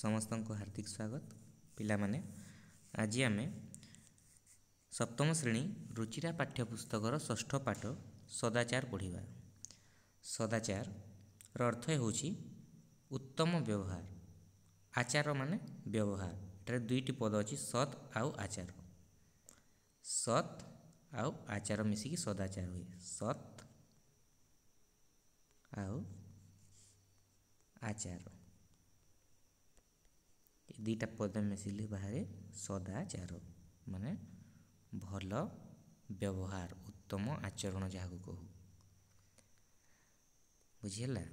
ସମସ୍ତଙ୍କୁ ହାର୍ଦ୍ଦିକ ସ୍ୱାଗତ ପିଲାମାନେ ଆଜି ଆମେ ସପ୍ତମ ଶ୍ରେଣୀ ରୁଚିରା ପାଠ୍ୟପୁସ୍ତକର ଷଷ୍ଠ ପାଠ ସଦାଚାର ପଢ଼ିବା ସଦାଚାରର ଅର୍ଥ ହେଉଛି ଉତ୍ତମ ବ୍ୟବହାର ଆଚାର ମାନେ ବ୍ୟବହାର ଏଠାରେ ଦୁଇଟି ପଦ ଅଛି ସତ୍ ଆଉ ଆଚାର ସତ୍ ଆଉ ଆଚାର ମିଶିକି ସଦାଚାର ହୁଏ ସତ୍ ଆଉ ଆଚାର ଦୁଇଟା ପଦ ମିଶିଲେ ବାହାରେ ସଦାଚାର ମାନେ ଭଲ ବ୍ୟବହାର ଉତ୍ତମ ଆଚରଣ ଯାହାକୁ କହୁ ବୁଝିହେଲା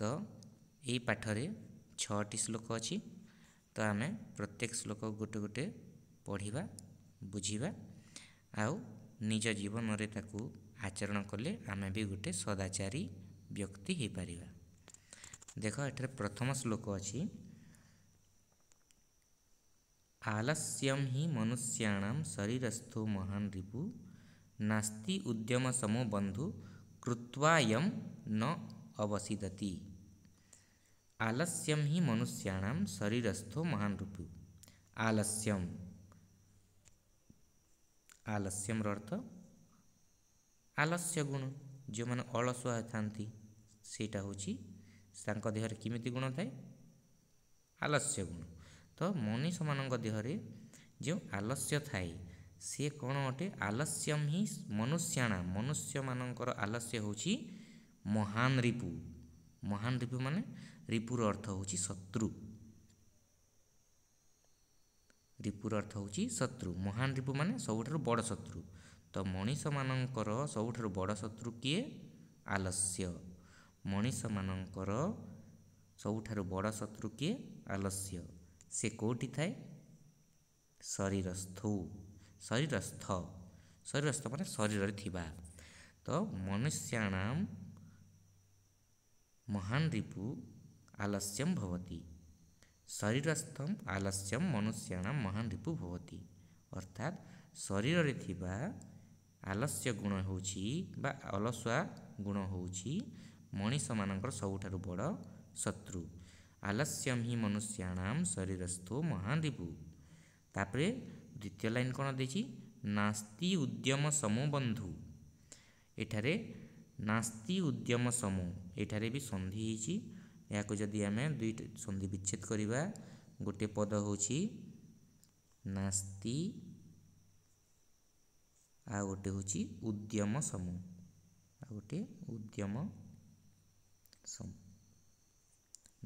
ତ ଏଇ ପାଠରେ ଛଅଟି ଶ୍ଲୋକ ଅଛି ତ ଆମେ ପ୍ରତ୍ୟେକ ଶ୍ଲୋକ ଗୋଟେ ଗୋଟେ ପଢ଼ିବା ବୁଝିବା ଆଉ ନିଜ ଜୀବନରେ ତାକୁ ଆଚରଣ କଲେ ଆମେ ବି ଗୋଟେ ସଦାଚାରୀ ବ୍ୟକ୍ତି ହୋଇପାରିବା ଦେଖ ଏଠାରେ ପ୍ରଥମ ଶ୍ଲୋକ ଅଛି आलस्यं हि मनुष्याणां शरीरस्थो महान् रिपु नास्ति उद्यमसमो बन्धु यम न अवसिदति आलस्यं हि मनुष्याणां शरीरस्थो महान् रिपु आलस्यम आलस्यम अर्थ आलस्य गुण जो ଅଳସୁଆ ଥାନ୍ତି सेटा होची सांक देहर किमिति गुण थाए आलस्य गुण ତ ମଣିଷମାନଙ୍କ ଦେହରେ ଯେଉଁ ଆଲସ୍ୟ ଥାଏ ସିଏ କ'ଣ ଅଟେ ଆଲସ୍ୟମ ହିଁ ମନୁଷ୍ୟାଣା ମନୁଷ୍ୟମାନଙ୍କର ଆଲସ୍ୟ ହେଉଛି ମହାନ ରିପୁ ମହାନ ରିପୁ ମାନେ ରିପୁର ଅର୍ଥ ହେଉଛି ଶତ୍ରୁ ରିପୁର ଅର୍ଥ ହେଉଛି ଶତ୍ରୁ ମହାନ ରିପୁ ମାନେ ସବୁଠାରୁ ବଡ଼ ଶତ୍ରୁ ତ ମଣିଷମାନଙ୍କର ସବୁଠାରୁ ବଡ଼ ଶତ୍ରୁ କିଏ ଆଲସ୍ୟ ମଣିଷମାନଙ୍କର ସବୁଠାରୁ ବଡ଼ ଶତ୍ରୁ କିଏ ଆଲସ୍ୟ सेटि थाए शरीरस्थ शरीरस्थ शरीरस्थ म शरीर थिबा तो मनुष्याणाम महान रिपु आलस्यम भवति शरीरस्थम आलस्यम मनुष्याणाम महान रिपु भवति अर्थात शरीर थिबा आलस्य गुण होची बा अलसुवा गुण होची मनिष मानकर सबैठु बड शत्रु ଆଲସ୍ୟମ୍ ହିଁ ମନୁଷ୍ୟାଣାମ ଶରୀରସ୍ଥ ମହାନ୍ ତାପରେ ଦ୍ୱିତୀୟ ଲାଇନ୍ କ'ଣ ଦେଇଛି ନାସ୍ତି ଉଦ୍ୟମ ସମ ବନ୍ଧୁ ଏଠାରେ ନାସ୍ତି ଉଦ୍ୟମ ସମ ଏଠାରେ ବି ସନ୍ଧି ହେଇଛି ଏହାକୁ ଯଦି ଆମେ ଦୁଇ ସନ୍ଧି ବିଚ୍ଛେଦ କରିବା ଗୋଟିଏ ପଦ ହେଉଛି ନାସ୍ତି ଆଉ ଗୋଟିଏ ହେଉଛି ଉଦ୍ୟମ ସମ ଆଉ ଗୋଟିଏ ଉଦ୍ୟମ ସମ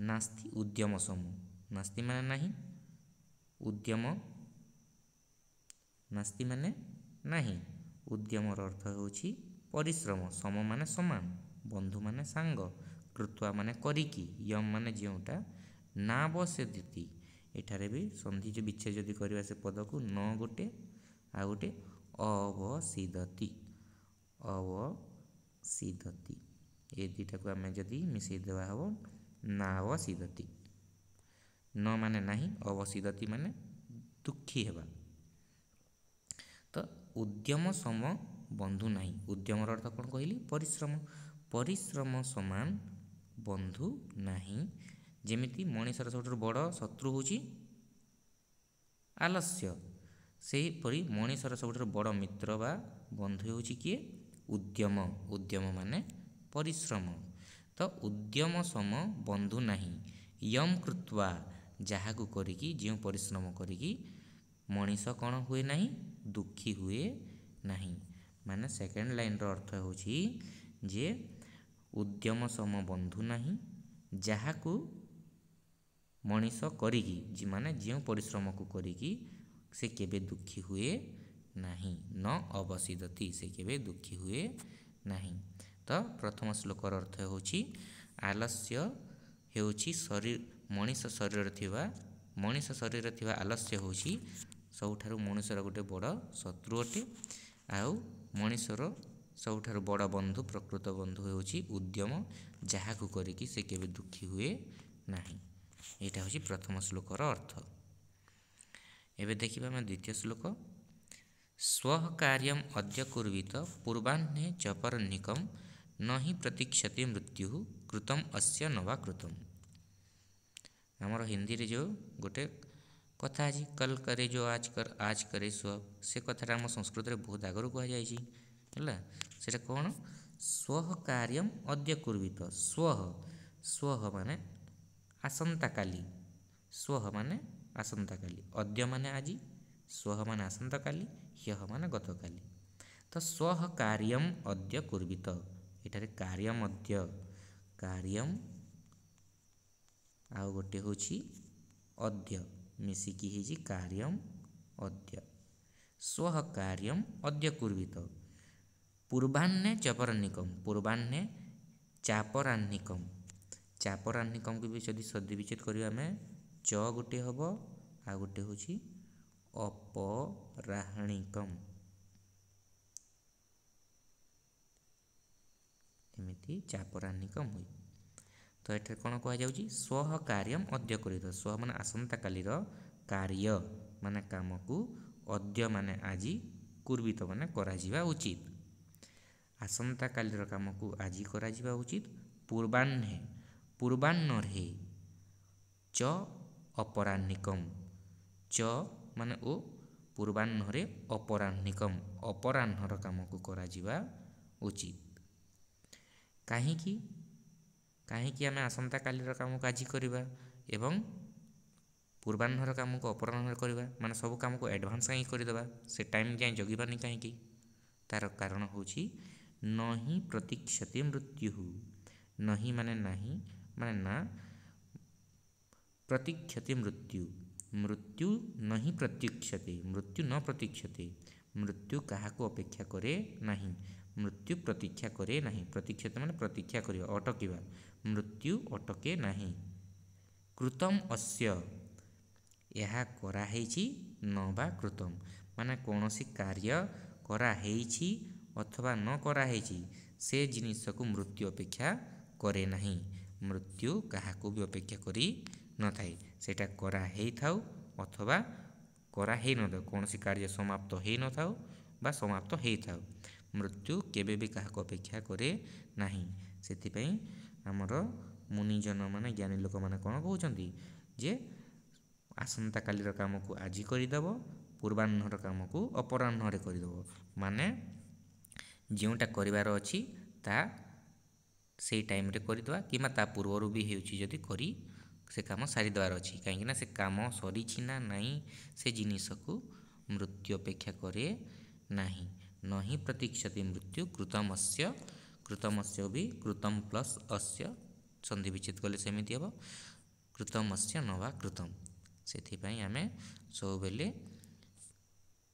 ନାସ୍ତି ଉଦ୍ୟମ ସମୂହ ନାସ୍ତି ମାନେ ନାହିଁ ଉଦ୍ୟମ ନାସ୍ତି ମାନେ ନାହିଁ ଉଦ୍ୟମର ଅର୍ଥ ହେଉଛି ପରିଶ୍ରମ ସମ ମାନେ ସମାନ ବନ୍ଧୁମାନେ ସାଙ୍ଗ କୃତୁଆ ମାନେ କରିକି ୟମ୍ ମାନେ ଯେଉଁଟା ନା ବସେଦିତି ଏଠାରେ ବି ସନ୍ଧି ଯେ ବିଚ୍ଛେଦ ଯଦି କରିବା ସେ ପଦକୁ ନ ଗୋଟେ ଆଉ ଗୋଟେ ଅବସିଦତି ଅବସିଦତି ଏ ଦୁଇଟାକୁ ଆମେ ଯଦି ମିଶାଇ ଦେବା ହେବ ନା ନ ମାନେ ନାହିଁ ଅବସିଦତି ମାନେ ଦୁଃଖୀ ହେବା ତ ଉଦ୍ୟମ ସମ ବନ୍ଧୁ ନାହିଁ ଉଦ୍ୟମର ଅର୍ଥ କ'ଣ କହିଲି ପରିଶ୍ରମ ପରିଶ୍ରମ ସମାନ ବନ୍ଧୁ ନାହିଁ ଯେମିତି ମଣିଷର ସବୁଠାରୁ ବଡ଼ ଶତ୍ରୁ ହେଉଛି ଆଲସ୍ୟ ସେହିପରି ମଣିଷର ସବୁଠାରୁ ବଡ଼ ମିତ୍ର ବା ବନ୍ଧୁ ହେଉଛି କିଏ ଉଦ୍ୟମ ଉଦ୍ୟମ ମାନେ ପରିଶ୍ରମ ତ ଉଦ୍ୟମ ସମ ବନ୍ଧୁ ନାହିଁ ୟମ୍ କୃତ୍ୱା ଯାହାକୁ କରିକି ଯେଉଁ ପରିଶ୍ରମ କରିକି ମଣିଷ କ'ଣ ହୁଏ ନାହିଁ ଦୁଃଖୀ ହୁଏ ନାହିଁ ମାନେ ସେକେଣ୍ଡ ଲାଇନ୍ର ଅର୍ଥ ହେଉଛି ଯେ ଉଦ୍ୟମ ସମ ବନ୍ଧୁ ନାହିଁ ଯାହାକୁ ମଣିଷ କରିକି ମାନେ ଯେଉଁ ପରିଶ୍ରମକୁ କରିକି ସେ କେବେ ଦୁଃଖୀ ହୁଏ ନାହିଁ ନ ଅବସିଦତି ସେ କେବେ ଦୁଃଖୀ ହୁଏ ନାହିଁ ତ ପ୍ରଥମ ଶ୍ଳୋକର ଅର୍ଥ ହେଉଛି ଆଲସ୍ୟ ହେଉଛି ଶରୀର ମଣିଷ ଶରୀରରେ ଥିବା ମଣିଷ ଶରୀରରେ ଥିବା ଆଲସ୍ୟ ହେଉଛି ସବୁଠାରୁ ମଣିଷର ଗୋଟେ ବଡ଼ ଶତ୍ରୁ ଅଟେ ଆଉ ମଣିଷର ସବୁଠାରୁ ବଡ଼ ବନ୍ଧୁ ପ୍ରକୃତ ବନ୍ଧୁ ହେଉଛି ଉଦ୍ୟମ ଯାହାକୁ କରିକି ସେ କେବେ ଦୁଃଖୀ ହୁଏ ନାହିଁ ଏଇଟା ହେଉଛି ପ୍ରଥମ ଶ୍ଳୋକର ଅର୍ଥ ଏବେ ଦେଖିବା ଆମେ ଦ୍ୱିତୀୟ ଶ୍ଳୋକ ସ୍ୱ କାର୍ଯ୍ୟମ୍ ଅଦ୍ୟ କୁର୍ବିତ ପୂର୍ବାହ୍ନେ ଚପର ନିକମ୍ न हि प्रतीक्षते मृत्यु कृतम अस्य नवा कृतम ଆମର ହିନ୍ଦୀରେ ଯେଉଁ ଗୋଟେ କଥା ଅଛି କଲ୍ କରେ ଯେଉଁ ଆଜ୍ କର ଆଜ୍ କରେ ସ୍ୱ ସେ କଥାଟା ଆମ ସଂସ୍କୃତରେ ବହୁତ ଆଗରୁ କୁହାଯାଇଛି ହେଲା ସେଇଟା କ'ଣ ସ୍ୱଃ କାର୍ଯ୍ୟମ୍ ଅଦ୍ୟ କୁର୍ବିତ ସ୍ୱଃ ସ୍ୱଃ ମାନେ ଆସନ୍ତାକାଲି ସ୍ୱଃ ମାନେ ଆସନ୍ତାକାଲି ଅଦ୍ୟ ମାନେ ଆଜି ସ୍ୱଃ ମାନେ ଆସନ୍ତାକାଲି ହ୍ୟଃ ମାନେ ଗତକାଲି ତ ସ୍ୱଃ କାର୍ଯ୍ୟମ୍ ଅଦ୍ୟ କୁର୍ବିତ ଏଠାରେ କାର୍ଯ୍ୟ ମଧ୍ୟ କାର୍ଯ୍ୟ ଆଉ ଗୋଟେ ହେଉଛି ଅଧ୍ୟ ମିଶିକି ହେଇଛି କାର୍ଯ୍ୟ ଅଧ୍ୟ ସ୍ୱଃ କାର୍ଯ୍ୟ ଅଧ୍ୟ କୁର୍ବିତ ପୂର୍ବାହ୍ନେ ଚପରାନ୍ନିକମ୍ ପୂର୍ବାହ୍ନେ ଚାପରାନ୍ନିକମ୍ ଚାପରାନ୍ନିକମ୍କୁ ବି ଯଦି ସଦ୍ବିଚ୍ଛେଦ କରିବା ଆମେ ଚ ଗୋଟିଏ ହେବ ଆଉ ଗୋଟେ ହେଉଛି ଅପରାହଣିକମ୍ ଏମିତି ଚାପରାନିକ ମୁଇ ତ ଏଠାରେ କ'ଣ କୁହାଯାଉଛି ସ୍ୱହ କାର୍ଯ୍ୟମ ଅଧ୍ୟ କରିଥ ସ୍ୱହ ମାନେ ଆସନ୍ତାକାଲିର କାର୍ଯ୍ୟ ମାନେ କାମକୁ ଅଧ୍ୟ ମାନେ ଆଜି କୁର୍ବିତ ମାନେ କରାଯିବା ଉଚିତ ଆସନ୍ତାକାଲିର କାମକୁ ଆଜି କରାଯିବା ଉଚିତ ପୂର୍ବାହ୍ନେ ପୂର୍ବାହ୍ନରେ ଚ ଅପରାହ୍ନିକମ ଚ ମାନେ ଓ ପୂର୍ବାହ୍ନରେ ଅପରାହ୍ନିକମ ଅପରାହ୍ନର କାମକୁ କରାଯିବା ଉଚିତ କାହିଁକି କାହିଁକି ଆମେ ଆସନ୍ତାକାଲିର କାମକୁ ଆଜି କରିବା ଏବଂ ପୂର୍ବାହ୍ନର କାମକୁ ଅପରାହ୍ନରେ କରିବା ମାନେ ସବୁ କାମକୁ ଆଡ଼ଭାନ୍ସ କାହିଁକି କରିଦେବା ସେ ଟାଇମ୍ ଯାଏଁ ଜଗିବାନି କାହିଁକି ତା'ର କାରଣ ହେଉଛି ନହିଁ ପ୍ରତୀକ୍ଷତି ମୃତ୍ୟୁ ନାହିଁ ମାନେ ନାହିଁ ମାନେ ନା ପ୍ରତୀକ୍ଷତି ମୃତ୍ୟୁ ମୃତ୍ୟୁ ନାହିଁ ପ୍ରତୀକ୍ଷତି ମୃତ୍ୟୁ ନ ପ୍ରତୀକ୍ଷତି ମୃତ୍ୟୁ କାହାକୁ ଅପେକ୍ଷା କରେ ନାହିଁ ମୃତ୍ୟୁ ପ୍ରତୀକ୍ଷା କରେ ନାହିଁ ପ୍ରତୀକ୍ଷା ମାନେ ପ୍ରତୀକ୍ଷା କରିବା ଅଟକିବା ମୃତ୍ୟୁ ଅଟକେ ନାହିଁ କୃତମ ଅଶ୍ୟ ଏହା କରାହେଇଛି ନ ବା କୃତମ ମାନେ କୌଣସି କାର୍ଯ୍ୟ କରାହେଇଛି ଅଥବା ନ କରାହେଇଛି ସେ ଜିନିଷକୁ ମୃତ୍ୟୁ ଅପେକ୍ଷା କରେ ନାହିଁ ମୃତ୍ୟୁ କାହାକୁ ବି ଅପେକ୍ଷା କରିନଥାଏ ସେଇଟା କରାହେଇଥାଉ ଅଥବା କରାହେଇନଥାଉ କୌଣସି କାର୍ଯ୍ୟ ସମାପ୍ତ ହେଇନଥାଉ ବା ସମାପ୍ତ ହେଇଥାଉ ମୃତ୍ୟୁ କେବେ ବି କାହାକୁ ଅପେକ୍ଷା କରେ ନାହିଁ ସେଥିପାଇଁ ଆମର ମୁନିଜନମାନେ ଜ୍ଞାନୀ ଲୋକମାନେ କ'ଣ କହୁଛନ୍ତି ଯେ ଆସନ୍ତାକାଲିର କାମକୁ ଆଜି କରିଦେବ ପୂର୍ବାହ୍ନର କାମକୁ ଅପରାହ୍ନରେ କରିଦେବ ମାନେ ଯେଉଁଟା କରିବାର ଅଛି ତାହା ସେଇ ଟାଇମ୍ରେ କରିଦେବା କିମ୍ବା ତା ପୂର୍ବରୁ ବି ହେଉଛି ଯଦି କରି ସେ କାମ ସାରିଦେବାର ଅଛି କାହିଁକିନା ସେ କାମ ସରିଛି ନା ନାହିଁ ସେ ଜିନିଷକୁ ମୃତ୍ୟୁ ଅପେକ୍ଷା କରେ ନାହିଁ न ही प्रतीक्षति मृत्यु कृतमस्य कृतमस्य भी कृतम प्लस अस्य संधि विच्छेद कले सेम हबो कृतमस्य नवा कृतम से आम सब सोबेले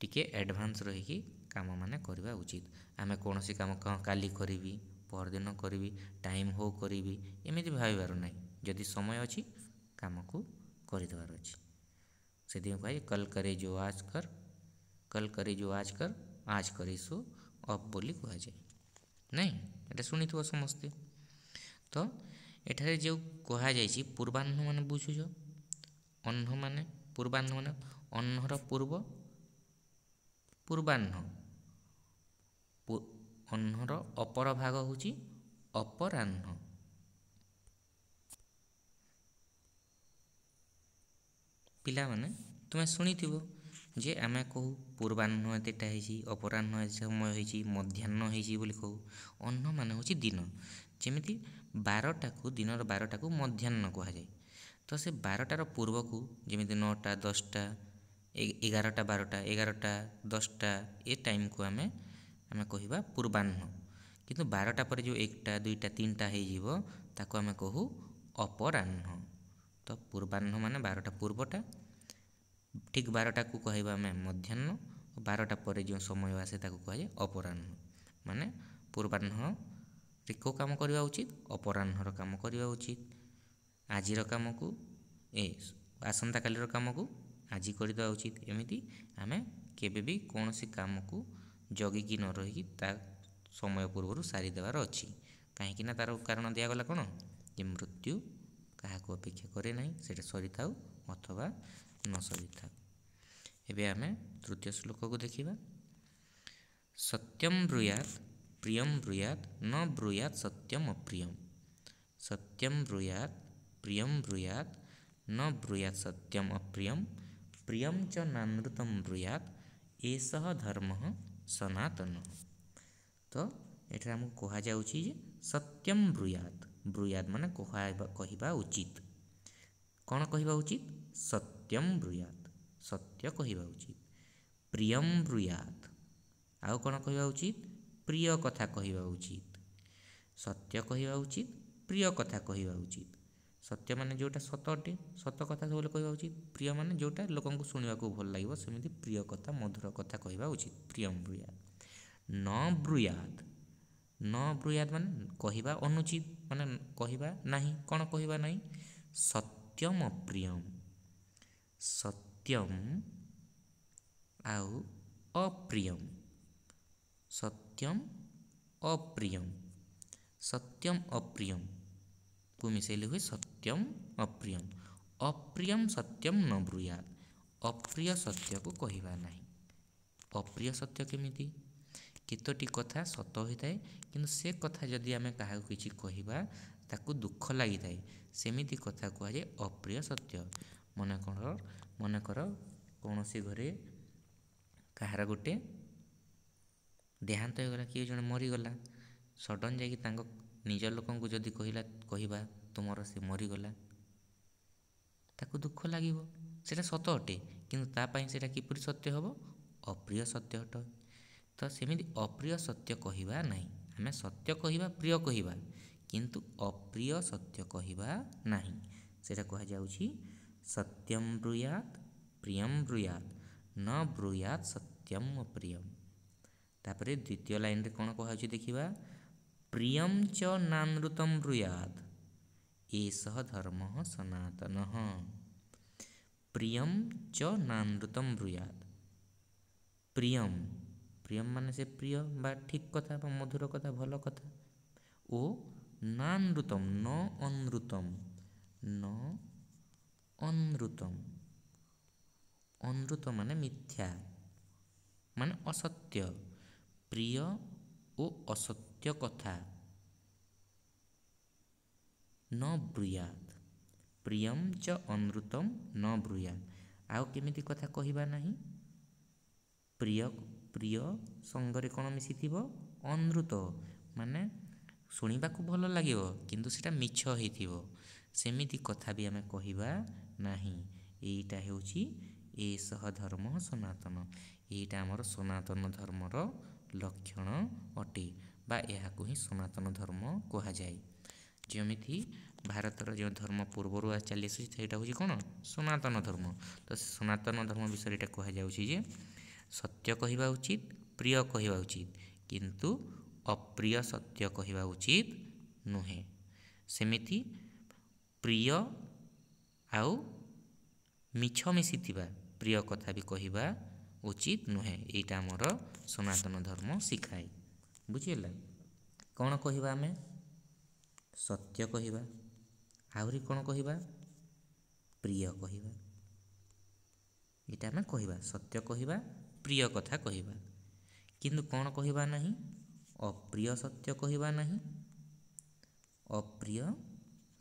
टिके रही कि काम उचित आम कौन काम का काली करबी पर दिन करबी टाइम हो करी एम भाबिबार नै यदि समय अच्छी कम को करदेवार अच्छे से कल करे जो आज कर कल करे जो आज कर ଆଜ୍ କରିସୁ ଅଫ୍ ବୋଲି କୁହାଯାଏ ନାଇଁ ଏଇଟା ଶୁଣିଥିବ ସମସ୍ତେ ତ ଏଠାରେ ଯେଉଁ କୁହାଯାଇଛି ପୂର୍ବାହ୍ନ ମାନେ ବୁଝୁଛ ଅହ୍ନ ମାନେ ପୂର୍ବାହ୍ନ ମାନେ ଅହ୍ନର ପୂର୍ବ ପୂର୍ବାହ୍ନ ଅହ୍ନର ଅପର ଭାଗ ହେଉଛି ଅପରାହ୍ନ ପିଲାମାନେ ତୁମେ ଶୁଣିଥିବ ଯେ ଆମେ କହୁ ପୂର୍ବାହ୍ନ ଏତେଟା ହେଇଛି ଅପରାହ୍ନ ସମୟ ହେଇଛି ମଧ୍ୟାହ୍ନ ହେଇଛି ବୋଲି କହୁ ଅନ୍ନ ମାନେ ହେଉଛି ଦିନ ଯେମିତି ବାରଟାକୁ ଦିନର ବାରଟାକୁ ମଧ୍ୟାହ୍ନ କୁହାଯାଏ ତ ସେ ବାରଟାର ପୂର୍ବକୁ ଯେମିତି ନଅଟା ଦଶଟା ଏଗାରଟା ବାରଟା ଏଗାରଟା ଦଶଟା ଏ ଟାଇମ୍କୁ ଆମେ ଆମେ କହିବା ପୂର୍ବାହ୍ନ କିନ୍ତୁ ବାରଟା ପରେ ଯେଉଁ ଏକଟା ଦୁଇଟା ତିନିଟା ହେଇଯିବ ତାକୁ ଆମେ କହୁ ଅପରାହ୍ନ ତ ପୂର୍ବାହ୍ନ ମାନେ ବାରଟା ପୂର୍ବଟା ଠିକ୍ ବାରଟାକୁ କହିବା ଆମେ ମଧ୍ୟାହ୍ନ ଓ ବାରଟା ପରେ ଯେଉଁ ସମୟ ଆସେ ତାକୁ କୁହାଯାଏ ଅପରାହ୍ନ ମାନେ ପୂର୍ବାହ୍ନରେ କେଉଁ କାମ କରିବା ଉଚିତ ଅପରାହ୍ନର କାମ କରିବା ଉଚିତ ଆଜିର କାମକୁ ଏ ଆସନ୍ତାକାଲିର କାମକୁ ଆଜି କରିଦେବା ଉଚିତ ଏମିତି ଆମେ କେବେ ବି କୌଣସି କାମକୁ ଜଗିକି ନ ରହିକି ତା ସମୟ ପୂର୍ବରୁ ସାରିଦେବାର ଅଛି କାହିଁକିନା ତା'ର କାରଣ ଦିଆଗଲା କ'ଣ ଯେ ମୃତ୍ୟୁ अपेक्षा कैना से सरी था अथवा न सरी था आम तृतीय श्लोक को देखा सत्यम ब्रूयात प्रियम ब्रूयात न ब्रूयात सत्यम अप्रियम सत्यम ब्रूयात प्रियम ब्रूयात न ब्रूयात सत्यम अप्रियम प्रियम च नानृतम ब्रूयात एस धर्म सनातन तो यह आमको कह जा सत्यम ब्रूयात ବ୍ରୁୟାତ ମାନେ କହିବା ଉଚିତ କ'ଣ କହିବା ଉଚିତ ସତ୍ୟମ୍ ବ୍ରୁୟାତ ସତ୍ୟ କହିବା ଉଚିତ ପ୍ରିୟମ୍ ବ୍ରୁୟାତ ଆଉ କ'ଣ କହିବା ଉଚିତ ପ୍ରିୟ କଥା କହିବା ଉଚିତ ସତ୍ୟ କହିବା ଉଚିତ ପ୍ରିୟ କଥା କହିବା ଉଚିତ ସତ୍ୟ ମାନେ ଯେଉଁଟା ସତ ଅଟେ ସତ କଥା ସବୁବେଳେ କହିବା ଉଚିତ ପ୍ରିୟ ମାନେ ଯେଉଁଟା ଲୋକଙ୍କୁ ଶୁଣିବାକୁ ଭଲ ଲାଗିବ ସେମିତି ପ୍ରିୟ କଥା ମଧୁର କଥା କହିବା ଉଚିତ ପ୍ରିୟମ୍ ବ୍ରୁୟାତ ନ ବ୍ରୁୟାତ ନ ବ୍ରୁୟାତ ମାନେ କହିବା ଅନୁଚିତ ମାନେ କହିବା ନାହିଁ କ'ଣ କହିବା ନାହିଁ ସତ୍ୟମ ଅପ୍ରିୟମ୍ ସତ୍ୟମ୍ ଆଉ ଅପ୍ରିୟମ୍ ସତ୍ୟମ୍ ଅପ୍ରିୟମ୍ ସତ୍ୟମ୍ ଅପ୍ରିୟମ୍କୁ ମିଶାଇଲେ ହୁଏ ସତ୍ୟମ୍ ଅପ୍ରିୟମ୍ ଅପ୍ରିୟମ୍ ସତ୍ୟମ୍ ନ ବ୍ରୁୟାତ ଅପ୍ରିୟ ସତ୍ୟକୁ କହିବା ନାହିଁ ଅପ୍ରିୟ ସତ୍ୟ କେମିତି কেতটি কথা সত হয়ে থাকে কিন্তু সে কথা যদি আমি কাহু কিছু কহবা তাকে দুঃখ লাগি থাকে সেমিটি কথা কুয়াছে অপ্রিয় সত্য মনে কর মনে কর কৌশি ঘরে কাহার গোটে দেহান্ত হয়ে কেউ জন মরিগলা সডন যাই তা নিজ লোক যদি কহিলা কহবা তোমার সে মরিগলা তাকে দুঃখ লাগিব সেটা সত অটে কিন্তু তাপাই সেটা কিপর সত্য হব অপ্রিয় সত্য অটে ତ ସେମିତି ଅପ୍ରିୟ ସତ୍ୟ କହିବା ନାହିଁ ଆମେ ସତ୍ୟ କହିବା ପ୍ରିୟ କହିବା କିନ୍ତୁ ଅପ୍ରିୟ ସତ୍ୟ କହିବା ନାହିଁ ସେଇଟା କୁହାଯାଉଛି ସତ୍ୟମ ବ୍ରୁୟାତ ପ୍ରିୟମ ବ୍ରୁୟାତ ନ ବ୍ରୁୟାତ ସତ୍ୟମ ଅପ୍ରିୟମ ତାପରେ ଦ୍ୱିତୀୟ ଲାଇନ୍ରେ କ'ଣ କୁହାଯାଉଛି ଦେଖିବା ପ୍ରିୟମ ଚ ନାନୃତମ ବ୍ରୁୟାତ ଏସହ ଧର୍ମ ସନାତନ ପ୍ରିୟମ ଚ ନାନୃତମ ବ୍ରୁୟାତ ପ୍ରିୟମ প্রিয়ম মানে সে প্রিয় বা ঠিক কথা বা মধুর কথা ভালো কথা ও নানৃতম ন অনৃতম ন অনৃতম অনৃত মানে মিথ্যা মানে অসত্য প্রিয় ও অসত্য কথা ন ব্রুয়াত প্রিয়ম চ অনৃতম ন ব্রুয়াত ଆଉ କେମିତି କଥା କହିବା ନାହିଁ ପ୍ରିୟ ପ୍ରିୟ ସଙ୍ଗରେ କ'ଣ ମିଶିଥିବ ଅନୃତ ମାନେ ଶୁଣିବାକୁ ଭଲ ଲାଗିବ କିନ୍ତୁ ସେଇଟା ମିଛ ହେଇଥିବ ସେମିତି କଥା ବି ଆମେ କହିବା ନାହିଁ ଏଇଟା ହେଉଛି ଏ ସହ ଧର୍ମ ସନାତନ ଏଇଟା ଆମର ସନାତନ ଧର୍ମର ଲକ୍ଷଣ ଅଟେ ବା ଏହାକୁ ହିଁ ସନାତନ ଧର୍ମ କୁହାଯାଏ ଯେମିତି ଭାରତର ଯେଉଁ ଧର୍ମ ପୂର୍ବରୁ ଚାଲି ଆସୁଛି ସେଇଟା ହେଉଛି କ'ଣ ସନାତନ ଧର୍ମ ତ ସନାତନ ଧର୍ମ ବିଷୟରେ ଏଇଟା କୁହାଯାଉଛି ଯେ ସତ୍ୟ କହିବା ଉଚିତ ପ୍ରିୟ କହିବା ଉଚିତ କିନ୍ତୁ ଅପ୍ରିୟ ସତ୍ୟ କହିବା ଉଚିତ ନୁହେଁ ସେମିତି ପ୍ରିୟ ଆଉ ମିଛ ମିଶିଥିବା ପ୍ରିୟ କଥା ବି କହିବା ଉଚିତ ନୁହେଁ ଏଇଟା ଆମର ସନାତନ ଧର୍ମ ଶିଖାଏ ବୁଝିହେଲା କ'ଣ କହିବା ଆମେ ସତ୍ୟ କହିବା ଆହୁରି କ'ଣ କହିବା ପ୍ରିୟ କହିବା ଏଇଟା ଆମେ କହିବା ସତ୍ୟ କହିବା ପ୍ରିୟ କଥା କହିବା କିନ୍ତୁ କ'ଣ କହିବା ନାହିଁ ଅପ୍ରିୟ ସତ୍ୟ କହିବା ନାହିଁ ଅପ୍ରିୟ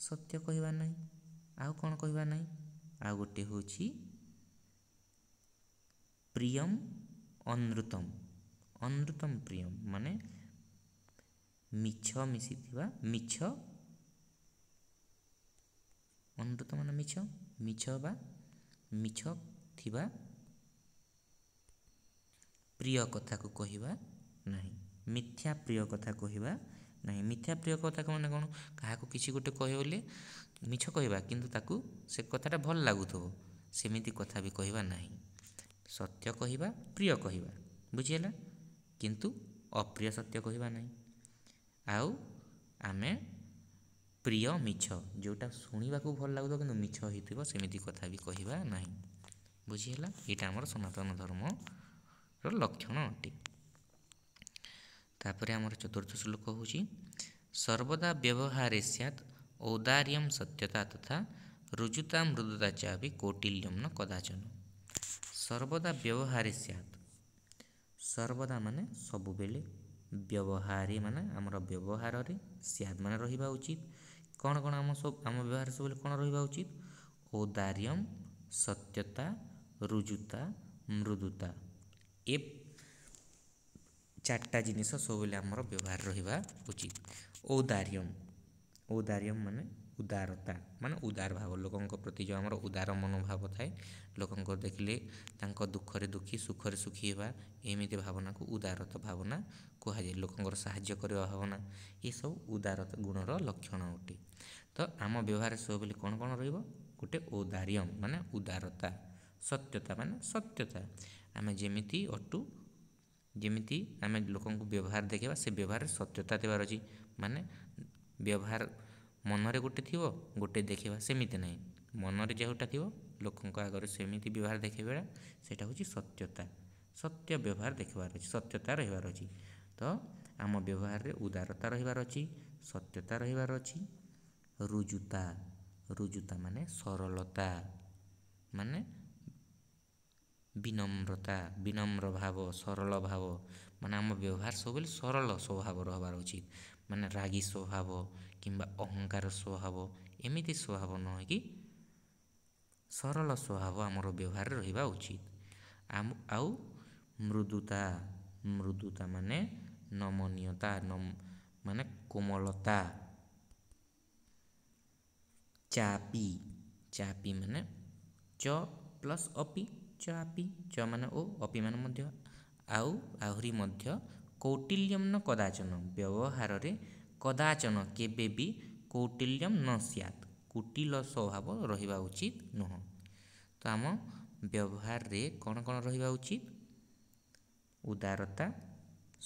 ସତ୍ୟ କହିବା ନାହିଁ ଆଉ କ'ଣ କହିବା ନାହିଁ ଆଉ ଗୋଟେ ହେଉଛି ପ୍ରିୟମ୍ ଅନୃତମ୍ ଅନୃତମ୍ ପ୍ରିୟମ୍ ମାନେ ମିଛ ମିଶିଥିବା ମିଛ ଅନୃତ ମାନେ ମିଛ ମିଛ ବା ମିଛ ଥିବା ପ୍ରିୟ କଥାକୁ କହିବା ନାହିଁ ମିଥ୍ୟା ପ୍ରିୟ କଥା କହିବା ନାହିଁ ମିଥ୍ୟା ପ୍ରିୟ କଥାକୁ ମାନେ କ'ଣ କାହାକୁ କିଛି ଗୋଟେ କହିବ ବୋଲି ମିଛ କହିବା କିନ୍ତୁ ତାକୁ ସେ କଥାଟା ଭଲ ଲାଗୁଥିବ ସେମିତି କଥା ବି କହିବା ନାହିଁ ସତ୍ୟ କହିବା ପ୍ରିୟ କହିବା ବୁଝିହେଲା କିନ୍ତୁ ଅପ୍ରିୟ ସତ୍ୟ କହିବା ନାହିଁ ଆଉ ଆମେ ପ୍ରିୟ ମିଛ ଯେଉଁଟା ଶୁଣିବାକୁ ଭଲ ଲାଗୁଥିବ କିନ୍ତୁ ମିଛ ହେଇଥିବ ସେମିତି କଥା ବି କହିବା ନାହିଁ ବୁଝିହେଲା ଏଇଟା ଆମର ସନାତନ ଧର୍ମ ର ଲକ୍ଷଣ ଅଟେ ତାପରେ ଆମର ଚତୁର୍ଥ ଶ୍ଳୋକ ହେଉଛି ସର୍ବଦା ବ୍ୟବହାରେ ସ୍ୟାତ୍ ଔଦାର୍ୟମ ସତ୍ୟତା ତଥା ରୁଜୁତା ମୃଦୁତା ଚାବି ବି ନ କଦାଚନ ସର୍ବଦା ବ୍ୟବହାରେ ସ୍ୟାତ୍ ସର୍ବଦା ମାନେ ସବୁବେଳେ ବ୍ୟବହାରୀ ମାନେ ଆମର ବ୍ୟବହାରରେ ସ୍ୟାତ୍ ମାନେ ରହିବା ଉଚିତ କ'ଣ କ'ଣ ଆମ ସବୁ ଆମ ବ୍ୟବହାର ସବୁବେଳେ କ'ଣ ରହିବା ଉଚିତ ଔଦାର୍ୟମ ସତ୍ୟତା ରୁଜୁତା ମୃଦୁତା ଏ ଚାରିଟା ଜିନିଷ ସବୁବେଳେ ଆମର ବ୍ୟବହାର ରହିବା ଉଚିତ ଔଦାରିୟମ ଔଦାରିୟମ ମାନେ ଉଦାରତା ମାନେ ଉଦାର ଭାବ ଲୋକଙ୍କ ପ୍ରତି ଯେଉଁ ଆମର ଉଦାର ମନୋଭାବ ଥାଏ ଲୋକଙ୍କ ଦେଖିଲେ ତାଙ୍କ ଦୁଃଖରେ ଦୁଃଖୀ ସୁଖରେ ସୁଖୀ ହେବା ଏମିତି ଭାବନାକୁ ଉଦାରତା ଭାବନା କୁହାଯାଏ ଲୋକଙ୍କର ସାହାଯ୍ୟ କରିବା ଭାବନା ଏସବୁ ଉଦାରତା ଗୁଣର ଲକ୍ଷଣ ଅଟେ ତ ଆମ ବ୍ୟବହାର ସବୁବେଳେ କ'ଣ କ'ଣ ରହିବ ଗୋଟେ ଔଦାରିୟମ ମାନେ ଉଦାରତା ସତ୍ୟତା ମାନେ ସତ୍ୟତା ଆମେ ଯେମିତି ଅଟୁ ଯେମିତି ଆମେ ଲୋକଙ୍କୁ ବ୍ୟବହାର ଦେଖେଇବା ସେ ବ୍ୟବହାରରେ ସତ୍ୟତା ଦେବାର ଅଛି ମାନେ ବ୍ୟବହାର ମନରେ ଗୋଟେ ଥିବ ଗୋଟେ ଦେଖେଇବା ସେମିତି ନାହିଁ ମନରେ ଯେଉଁଟା ଥିବ ଲୋକଙ୍କ ଆଗରେ ସେମିତି ବ୍ୟବହାର ଦେଖେଇବା ସେଇଟା ହେଉଛି ସତ୍ୟତା ସତ୍ୟ ବ୍ୟବହାର ଦେଖିବାର ଅଛି ସତ୍ୟତା ରହିବାର ଅଛି ତ ଆମ ବ୍ୟବହାରରେ ଉଦାରତା ରହିବାର ଅଛି ସତ୍ୟତା ରହିବାର ଅଛି ରୁଜୁତା ରୁଜୁତା ମାନେ ସରଳତା ମାନେ ବିନମ୍ରତା ବିନମ୍ର ଭାବ ସରଳ ଭାବ ମାନେ ଆମ ବ୍ୟବହାର ସବୁବେଳେ ସରଳ ସ୍ୱଭାବ ରହିବାର ଉଚିତ ମାନେ ରାଗି ସ୍ୱଭାବ କିମ୍ବା ଅହଙ୍କାର ସ୍ୱଭାବ ଏମିତି ସ୍ୱଭାବ ନୁହେଁ କି ସରଳ ସ୍ୱଭାବ ଆମର ବ୍ୟବହାର ରହିବା ଉଚିତ ଆଉ ମୃଦୁତା ମୃଦୁତା ମାନେ ନମନୀୟତା ମାନେ କୋମଳତା ଚାପି ଚାପି ମାନେ ଚ ପ୍ଲସ୍ ଅପି ଚାପି ଚମାନ ଓ ଅପିମାନ ମଧ୍ୟ ଆଉ ଆହୁରି ମଧ୍ୟ କୌଟିଲ୍ୟମ୍ ନ କଦାଚନ ବ୍ୟବହାରରେ କଦାଚନ କେବେ ବି କୌଟିଲ୍ୟମ୍ ନ ସିଆତ୍ କୁଟିଲ ସ୍ୱଭାବ ରହିବା ଉଚିତ ନୁହଁ ତ ଆମ ବ୍ୟବହାରରେ କ'ଣ କ'ଣ ରହିବା ଉଚିତ ଉଦାରତା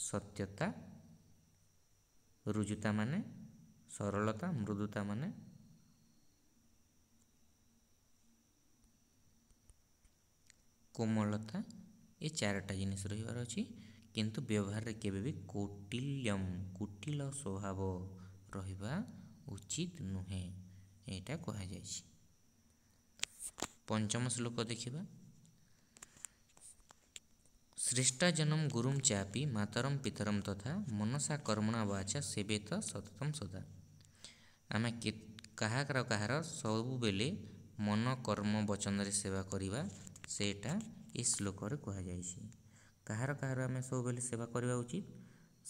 ସତ୍ୟତା ରୁଜୁତା ମାନେ ସରଳତା ମୃଦୁତା ମାନେ କୋମଳତା ଏ ଚାରିଟା ଜିନିଷ ରହିବାର ଅଛି କିନ୍ତୁ ବ୍ୟବହାରରେ କେବେ ବି କୁଟିଲ୍ୟମ୍ କୁଟିଲ ସ୍ୱଭାବ ରହିବା ଉଚିତ ନୁହେଁ ଏଇଟା କୁହାଯାଇଛି ପଞ୍ଚମ ଶ୍ଳୋକ ଦେଖିବା ଶ୍ରେଷ୍ଠା ଜନମ ଗୁରୁମ ଚାପି ମାତରମ ପିତରମ ତଥା ମନସା କର୍ମଣା ବାଛା ସେବେ ତ ସତତମ ସଦା ଆମେ କାହାର କାହାର ସବୁବେଳେ ମନ କର୍ମ ବଚନରେ ସେବା କରିବା ସେଇଟା ଏ ଶ୍ଳୋକରେ କୁହାଯାଇଛି କାହାର କାହାର ଆମେ ସବୁବେଳେ ସେବା କରିବା ଉଚିତ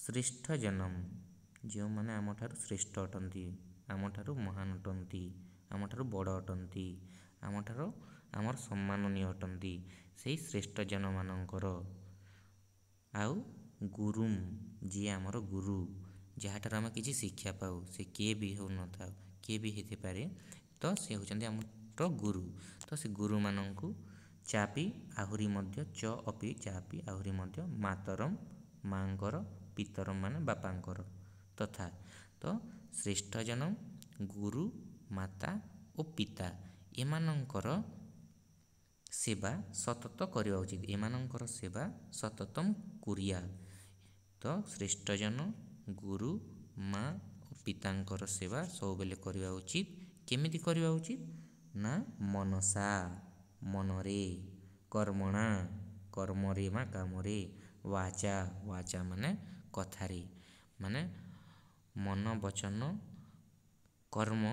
ଶ୍ରେଷ୍ଠ ଜନମ ଯେଉଁମାନେ ଆମଠାରୁ ଶ୍ରେଷ୍ଠ ଅଟନ୍ତି ଆମଠାରୁ ମହାନ ଅଟନ୍ତି ଆମଠାରୁ ବଡ଼ ଅଟନ୍ତି ଆମଠାରୁ ଆମର ସମ୍ମାନନୀୟ ଅଟନ୍ତି ସେହି ଶ୍ରେଷ୍ଠ ଜନମାନଙ୍କର ଆଉ ଗୁରୁମ ଯିଏ ଆମର ଗୁରୁ ଯାହାଠାରୁ ଆମେ କିଛି ଶିକ୍ଷା ପାଉ ସେ କିଏ ବି ହେଉନଥାଉ କିଏ ବି ହେଇଥିପାରେ ତ ସେ ହେଉଛନ୍ତି ଆମର ଗୁରୁ ତ ସେ ଗୁରୁମାନଙ୍କୁ ଚାପି ଆହୁରି ମଧ୍ୟ ଚ ଅପି ଚାପି ଆହୁରି ମଧ୍ୟ ମାତରମ୍ ମାଙ୍କର ପିତରମ୍ ମାନେ ବାପାଙ୍କର ତଥା ତ ଶ୍ରେଷ୍ଠ ଜନ ଗୁରୁ ମାତା ଓ ପିତା ଏମାନଙ୍କର ସେବା ସତତ କରିବା ଉଚିତ ଏମାନଙ୍କର ସେବା ସତତମ କୁରିଆ ତ ଶ୍ରେଷ୍ଠ ଜନ ଗୁରୁ ମା ଓ ପିତାଙ୍କର ସେବା ସବୁବେଳେ କରିବା ଉଚିତ କେମିତି କରିବା ଉଚିତ ନା ମନସା ମନରେ କର୍ମଣା କର୍ମରେ ବା କାମରେ ୱାଚା ୱାଚା ମାନେ କଥାରେ ମାନେ ମନ ବଚନ କର୍ମ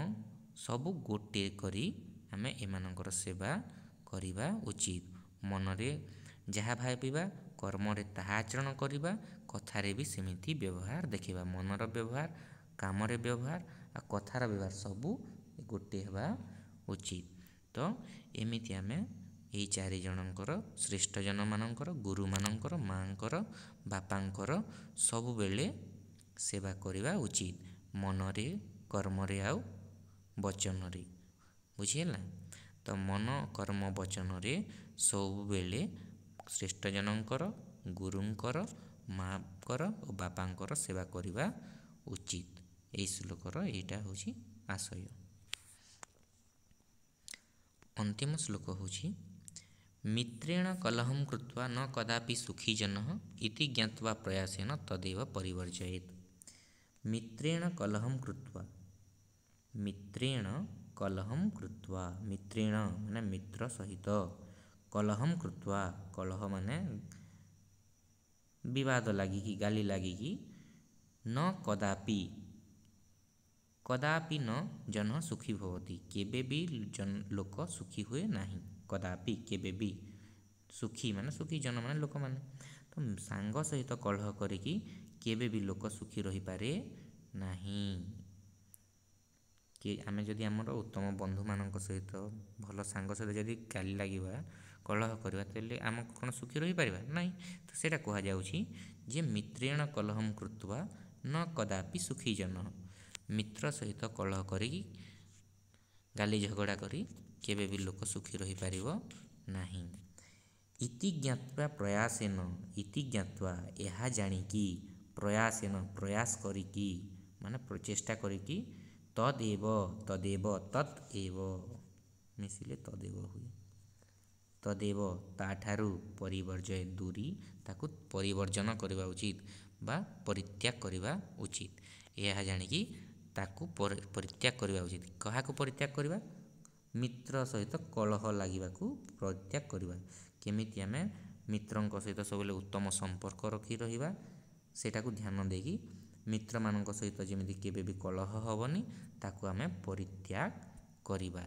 ସବୁ ଗୋଟେ କରି ଆମେ ଏମାନଙ୍କର ସେବା କରିବା ଉଚିତ ମନରେ ଯାହା ଭାବିବା କର୍ମରେ ତାହା ଆଚରଣ କରିବା କଥାରେ ବି ସେମିତି ବ୍ୟବହାର ଦେଖିବା ମନର ବ୍ୟବହାର କାମରେ ବ୍ୟବହାର ଆଉ କଥାର ବ୍ୟବହାର ସବୁ ଗୋଟିଏ ହେବା ଉଚିତ ତ ଏମିତି ଆମେ ଏଇ ଚାରିଜଣଙ୍କର ଜଣଙ୍କର ଶ୍ରେଷ୍ଠଜନମାନଙ୍କର ଗୁରୁମାନଙ୍କର ମାଆଙ୍କର ବାପାଙ୍କର ସବୁବେଳେ ସେବା କରିବା ଉଚିତ ମନରେ କର୍ମରେ ଆଉ ବଚନରେ ବୁଝିହେଲା ତ ମନ କର୍ମ ବଚନରେ ସବୁବେଳେ ଶ୍ରେଷ୍ଠ ଜନଙ୍କର ଗୁରୁଙ୍କର ମାଆଙ୍କର ଓ ବାପାଙ୍କର ସେବା କରିବା ଉଚିତ ଏହି ଶ୍ଳୋକର ଏଇଟା ହେଉଛି ଆଶୟ अन्तिमश्लोकः ହେଉଛି मित्रेण कलहं कृत्वा न कदापि सुखी जनः इति ज्ञात्वा प्रयासेन तदेव परिवर्जयेत् मित्रेण कलहं कृत्वा मित्रेण कलहं कृत्वा मित्रेण माने मित्र सहित कलहं कृत्वा कलह माने विवाद लागिकी गाली लागिकी न कदापि कदापि न जन सुखी होती केबे लोक सुखी हुए ना कदापि केबे सुखी मान सुखी जन मान लोक मान तो सांग सहित कलह करी केबे लोक सुखी रही पारे ना कि आम जदि आमर उत्तम बंधु मान सहित भल सांग सहित तो जदि लगे कलह करवा तेल आम कौन सुखी रही पार ना तो सैटा कह मित्रेण कलहम कृत्वा न कदापि सुखी जन ମିତ୍ର ସହିତ କଳହ କରି ଗାଲି ଝଗଡ଼ା କରି କେବେ ବି ଲୋକ ସୁଖୀ ରହିପାରିବ ନାହିଁ ଇତି ଜ୍ଞାତ୍ୱା ପ୍ରୟାସେନ ଇତି ଜ୍ଞାତ୍ୱା ଏହା ଜାଣିକି ପ୍ରୟାସେନ ପ୍ରୟାସ କରିକି ମାନେ ପ୍ରଚେଷ୍ଟା କରିକି ତଦେବ ତଦେବ ତତ୍ ଏବ ମିଶିଲେ ତଦେବ ହୁଏ ତଦେବ ତାଠାରୁ ପରିବର୍ଜୟ ଦୂରୀ ତାକୁ ପରିବର୍ଜନ କରିବା ଉଚିତ ବା ପରିତ୍ୟାଗ କରିବା ଉଚିତ ଏହା ଜାଣିକି ତାକୁ ପରିତ୍ୟାଗ କରିବା ଉଚିତ କାହାକୁ ପରିତ୍ୟାଗ କରିବା ମିତ୍ର ସହିତ କଳହ ଲାଗିବାକୁ ପରିତ୍ୟାଗ କରିବା କେମିତି ଆମେ ମିତ୍ରଙ୍କ ସହିତ ସବୁବେଳେ ଉତ୍ତମ ସମ୍ପର୍କ ରଖି ରହିବା ସେଇଟାକୁ ଧ୍ୟାନ ଦେଇକି ମିତ୍ରମାନଙ୍କ ସହିତ ଯେମିତି କେବେ ବି କଳହ ହେବନି ତାକୁ ଆମେ ପରିତ୍ୟାଗ କରିବା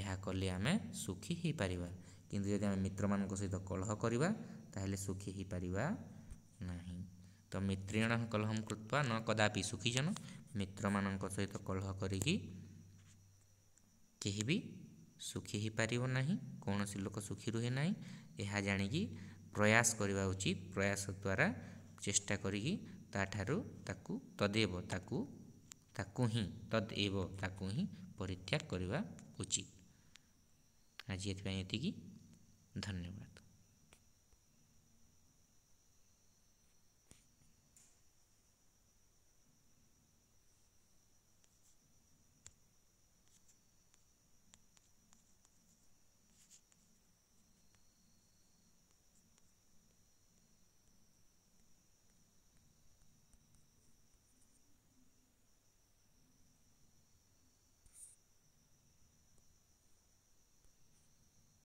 ଏହା କଲେ ଆମେ ସୁଖୀ ହୋଇପାରିବା କିନ୍ତୁ ଯଦି ଆମେ ମିତ୍ରମାନଙ୍କ ସହିତ କଳହ କରିବା ତାହେଲେ ସୁଖୀ ହୋଇପାରିବା ନାହିଁ ତ ମିତ୍ରେଣ କଳହଂ କୃତ୍ୱା ନ କଦାପି ସୁଖୀଜନ ମିତ୍ରମାନଙ୍କ ସହିତ କଳହ କରିକି କେହି ବି ସୁଖୀ ହୋଇପାରିବ ନାହିଁ କୌଣସି ଲୋକ ସୁଖୀ ରୁହେ ନାହିଁ ଏହା ଜାଣିକି ପ୍ରୟାସ କରିବା ଉଚିତ ପ୍ରୟାସ ଦ୍ୱାରା ଚେଷ୍ଟା କରିକି ତାଠାରୁ ତାକୁ ତଦେବ ତାକୁ ତାକୁ ହିଁ ତଦେବ ତାକୁ ହିଁ ପରିତ୍ୟାଗ କରିବା ଉଚିତ ଆଜି ଏଥିପାଇଁ ଏତିକି ଧନ୍ୟବାଦ